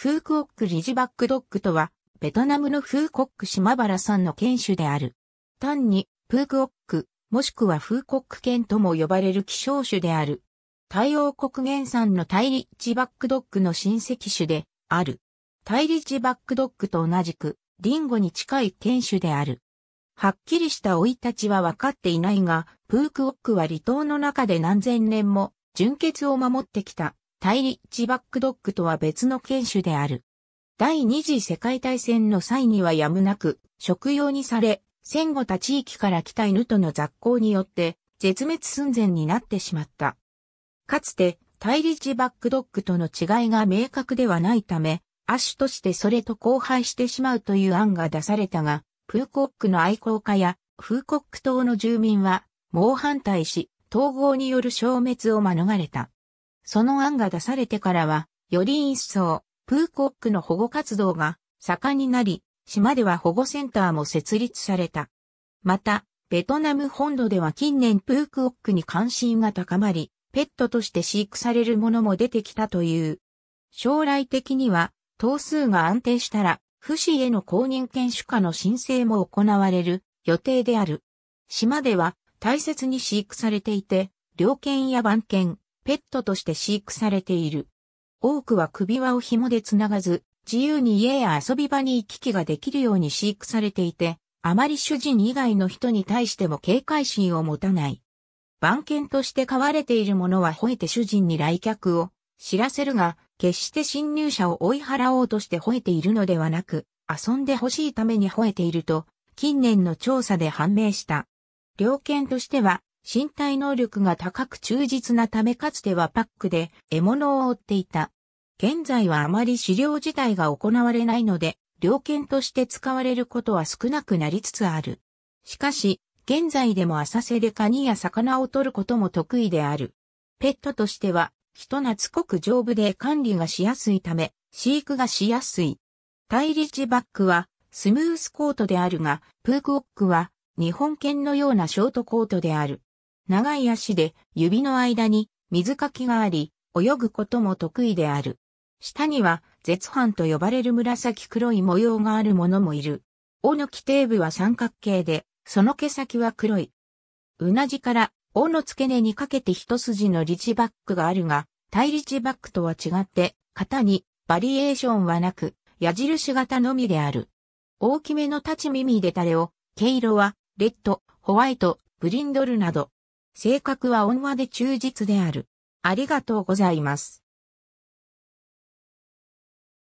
フークオックリジバックドッグとは、ベトナムのフーコック島原産の犬種である。単に、プークオック、もしくはフーコック犬とも呼ばれる希少種である。対応国原産のタイリッジバックドッグの親戚種である。タイリッジバックドッグと同じく、リンゴに近い犬種である。はっきりした老いたちは分かっていないが、プークオックは離島の中で何千年も純血を守ってきたイリッチバックドッグとは別の犬種である。第二次世界大戦の際にはやむなく、食用にされ、戦後他地域から来た犬との雑行によって、絶滅寸前になってしまった。かつて、イリッチバックドッグとの違いが明確ではないため、亜種としてそれと交配してしまうという案が出されたが、プーコックの愛好家や、フーコック島の住民は、猛反対し、統合による消滅を免れた。その案が出されてからは、より一層、プーコックの保護活動が盛んになり、島では保護センターも設立された。また、ベトナム本土では近年プークオックに関心が高まり、ペットとして飼育されるものも出てきたという。将来的には、頭数が安定したら、不死への公認犬種化の申請も行われる予定である。島では大切に飼育されていて、猟犬や番犬、ペットとして飼育されている。多くは首輪を紐で繋がず、自由に家や遊び場に行き来ができるように飼育されていて、あまり主人以外の人に対しても警戒心を持たない。番犬として飼われているものは吠えて主人に来客を知らせるが、決して侵入者を追い払おうとして吠えているのではなく、遊んで欲しいために吠えていると、近年の調査で判明した。猟犬としては、身体能力が高く忠実なためかつてはパックで獲物を追っていた。現在はあまり狩猟自体が行われないので、猟犬として使われることは少なくなりつつある。しかし、現在でも浅瀬でカニや魚を取ることも得意である。ペットとしては、人懐っこく丈夫で管理がしやすいため、飼育がしやすい。タイリバックは、スムースコートであるが、プークオックは、日本犬のようなショートコートである。長い足で指の間に水かきがあり、泳ぐことも得意である。下には、絶版と呼ばれる紫黒い模様があるものもいる。尾の基底部は三角形で、その毛先は黒い。うなじから、尾の付け根にかけて一筋のリチバックがあるが、対リチバックとは違って、型にバリエーションはなく、矢印型のみである。大きめの立ち耳でたれを、毛色は、レッド、ホワイト、ブリンドルなど、性格は温和で忠実である。ありがとうございます。